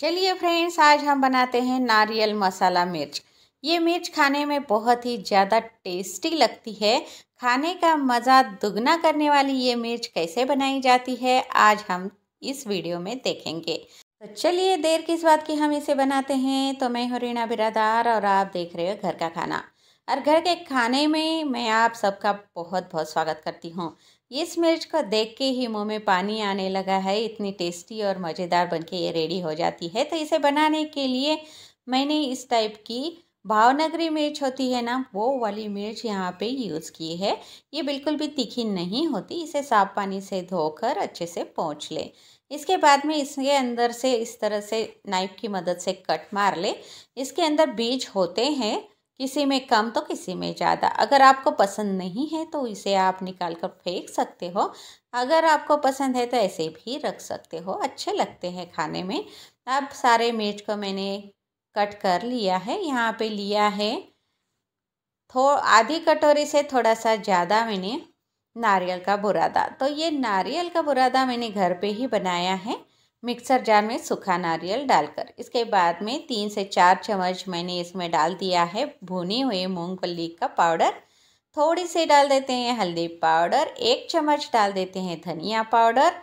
चलिए फ्रेंड्स आज हम बनाते हैं नारियल मसाला मिर्च ये मिर्च खाने में बहुत ही ज़्यादा टेस्टी लगती है खाने का मज़ा दुगना करने वाली ये मिर्च कैसे बनाई जाती है आज हम इस वीडियो में देखेंगे तो चलिए देर किस बात की हम इसे बनाते हैं तो मैं हूँ रीना बिरादार और आप देख रहे हो घर का खाना और घर के खाने में मैं आप सबका बहुत बहुत स्वागत करती हूँ इस मिर्च को देख के ही मुंह में पानी आने लगा है इतनी टेस्टी और मज़ेदार बनके ये रेडी हो जाती है तो इसे बनाने के लिए मैंने इस टाइप की भावनगरी मिर्च होती है ना वो वाली मिर्च यहाँ पे यूज़ की है ये बिल्कुल भी तीखी नहीं होती इसे साफ पानी से धोकर अच्छे से पोंछ ले इसके बाद में इसके अंदर से इस तरह से नाइफ की मदद से कट मार ले इसके अंदर बीज होते हैं किसी में कम तो किसी में ज़्यादा अगर आपको पसंद नहीं है तो इसे आप निकाल कर फेंक सकते हो अगर आपको पसंद है तो ऐसे भी रख सकते हो अच्छे लगते हैं खाने में अब सारे मिर्च को मैंने कट कर लिया है यहाँ पे लिया है थो आधी कटोरी से थोड़ा सा ज़्यादा मैंने नारियल का बुरादा तो ये नारियल का बुरादा मैंने घर पे ही बनाया है मिक्सर जार में सूखा नारियल डालकर इसके बाद में तीन से चार चम्मच मैंने इसमें डाल दिया है भुनी हुई मूंगफली का पाउडर थोड़ी सी डाल देते हैं हल्दी पाउडर एक चम्मच डाल देते हैं धनिया पाउडर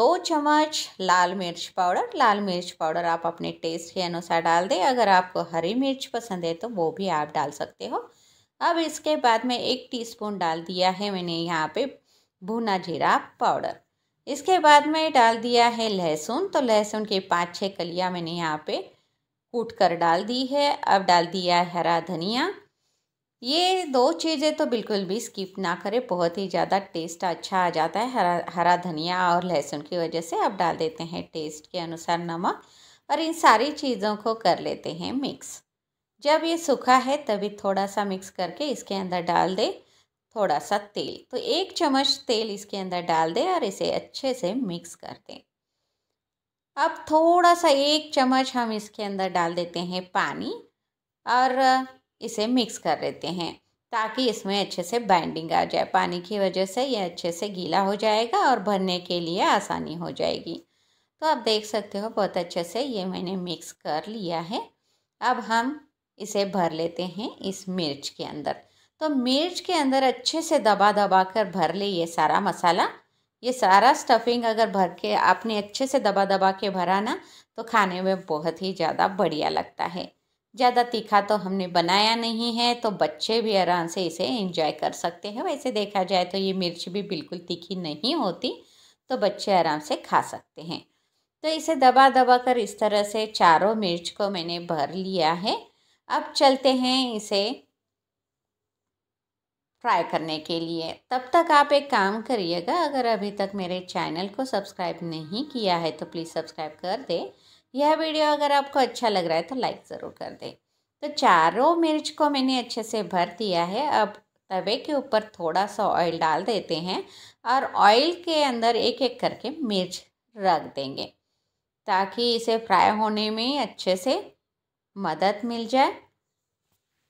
दो चम्मच लाल मिर्च पाउडर लाल मिर्च पाउडर आप अपने टेस्ट के अनुसार डाल दें अगर आपको हरी मिर्च पसंद है तो वो भी आप डाल सकते हो अब इसके बाद में एक टीस्पून डाल दिया है मैंने यहाँ पे भुना जीरा पाउडर इसके बाद में डाल दिया है लहसुन तो लहसुन के पाँच छः कलिया मैंने यहाँ पे कूट कर डाल दी है अब डाल दिया है हरा धनिया ये दो चीज़ें तो बिल्कुल भी स्किप ना करें बहुत ही ज़्यादा टेस्ट अच्छा आ जाता है हरा हरा धनिया और लहसुन की वजह से अब डाल देते हैं टेस्ट के अनुसार नमक और इन सारी चीज़ों को कर लेते हैं मिक्स जब ये सूखा है तभी थोड़ा सा मिक्स करके इसके अंदर डाल दें थोड़ा सा तेल तो एक चम्मच तेल इसके अंदर डाल दें और इसे अच्छे से मिक्स कर दें अब थोड़ा सा एक चम्मच हम इसके अंदर डाल देते हैं पानी और इसे मिक्स कर देते हैं ताकि इसमें अच्छे से बाइंडिंग आ जाए पानी की वजह से यह अच्छे से गीला हो जाएगा और भरने के लिए आसानी हो जाएगी तो आप देख सकते हो बहुत अच्छे से ये मैंने मिक्स कर लिया है अब हम इसे भर लेते हैं इस मिर्च के अंदर तो मिर्च के अंदर अच्छे से दबा दबा कर भर ले ये सारा मसाला ये सारा स्टफिंग अगर भर के आपने अच्छे से दबा दबा के भरा ना तो खाने में बहुत ही ज़्यादा बढ़िया लगता है ज़्यादा तीखा तो हमने बनाया नहीं है तो बच्चे भी आराम से इसे एंजॉय कर सकते हैं वैसे देखा जाए तो ये मिर्च भी बिल्कुल तीखी नहीं होती तो बच्चे आराम से खा सकते हैं तो इसे दबा दबा कर इस तरह से चारों मिर्च को मैंने भर लिया है अब चलते हैं इसे फ्राई करने के लिए तब तक आप एक काम करिएगा अगर अभी तक मेरे चैनल को सब्सक्राइब नहीं किया है तो प्लीज़ सब्सक्राइब कर दें यह वीडियो अगर आपको अच्छा लग रहा है तो लाइक ज़रूर कर दें तो चारों मिर्च को मैंने अच्छे से भर दिया है अब तवे के ऊपर थोड़ा सा ऑयल डाल देते हैं और ऑयल के अंदर एक एक करके मिर्च रख देंगे ताकि इसे फ्राई होने में अच्छे से मदद मिल जाए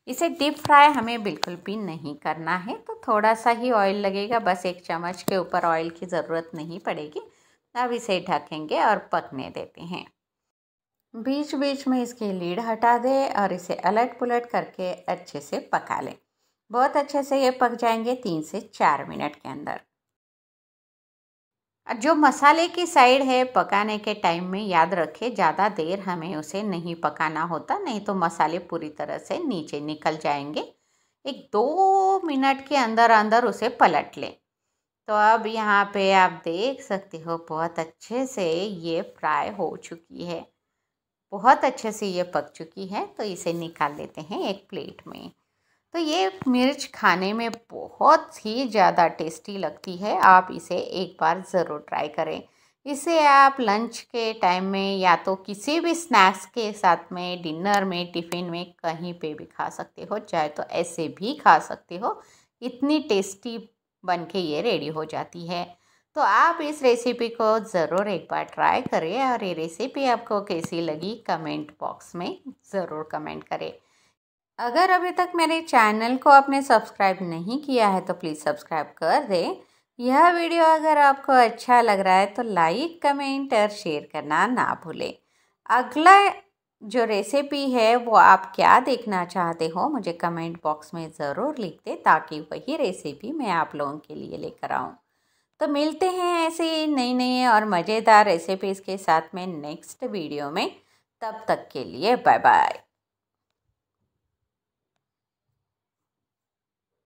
इसे डीप फ्राई हमें बिल्कुल भी नहीं करना है तो थोड़ा सा ही ऑयल लगेगा बस एक चम्मच के ऊपर ऑयल की ज़रूरत नहीं पड़ेगी अब इसे ढकेंगे और पकने देते हैं बीच बीच में इसकी लीड हटा दें और इसे अलट पुलट करके अच्छे से पका लें बहुत अच्छे से ये पक जाएंगे तीन से चार मिनट के अंदर जो मसाले की साइड है पकाने के टाइम में याद रखें ज़्यादा देर हमें उसे नहीं पकाना होता नहीं तो मसाले पूरी तरह से नीचे निकल जाएंगे एक दो मिनट के अंदर अंदर उसे पलट लें तो अब यहाँ पे आप देख सकते हो बहुत अच्छे से ये फ्राई हो चुकी है बहुत अच्छे से ये पक चुकी है तो इसे निकाल लेते हैं एक प्लेट में तो ये मिर्च खाने में बहुत ही ज़्यादा टेस्टी लगती है आप इसे एक बार ज़रूर ट्राई करें इसे आप लंच के टाइम में या तो किसी भी स्नैक्स के साथ में डिनर में टिफ़िन में कहीं पे भी खा सकते हो चाहे तो ऐसे भी खा सकते हो इतनी टेस्टी बन के ये रेडी हो जाती है तो आप इस रेसिपी को ज़रूर एक बार ट्राई करें और ये रेसिपी आपको कैसी लगी कमेंट बॉक्स में ज़रूर कमेंट करें अगर अभी तक मेरे चैनल को आपने सब्सक्राइब नहीं किया है तो प्लीज़ सब्सक्राइब कर दें यह वीडियो अगर आपको अच्छा लग रहा है तो लाइक कमेंट और शेयर करना ना भूलें अगला जो रेसिपी है वो आप क्या देखना चाहते हो मुझे कमेंट बॉक्स में ज़रूर लिख दें ताकि वही रेसिपी मैं आप लोगों के लिए लेकर आऊँ तो मिलते हैं ऐसे ही नई नई और मज़ेदार रेसिपीज़ के साथ में नेक्स्ट वीडियो में तब तक के लिए बाय बाय